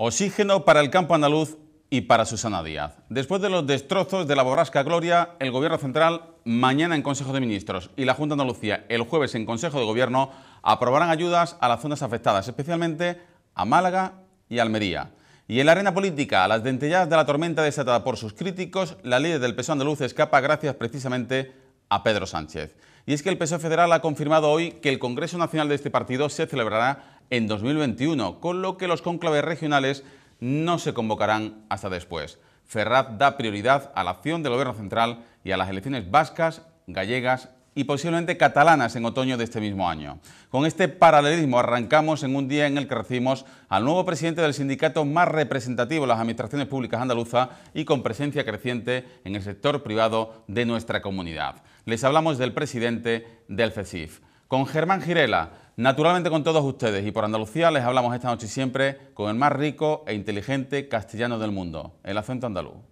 Oxígeno para el campo andaluz y para Susana Díaz. Después de los destrozos de la borrasca Gloria, el Gobierno Central, mañana en Consejo de Ministros y la Junta de Andalucía, el jueves en Consejo de Gobierno, aprobarán ayudas a las zonas afectadas, especialmente a Málaga y Almería. Y en la arena política, a las dentelladas de la tormenta desatada por sus críticos, la ley del PSOE andaluz escapa gracias precisamente a Pedro Sánchez. Y es que el PSOE federal ha confirmado hoy que el Congreso Nacional de este partido se celebrará en 2021, con lo que los conclaves regionales no se convocarán hasta después. Ferraz da prioridad a la acción del Gobierno Central y a las elecciones vascas, gallegas y posiblemente catalanas en otoño de este mismo año. Con este paralelismo arrancamos en un día en el que recibimos al nuevo presidente del sindicato más representativo de las administraciones públicas andaluza y con presencia creciente en el sector privado de nuestra comunidad. Les hablamos del presidente del CECIF... Con Germán Girela, Naturalmente con todos ustedes y por Andalucía les hablamos esta noche siempre con el más rico e inteligente castellano del mundo, el acento andaluz.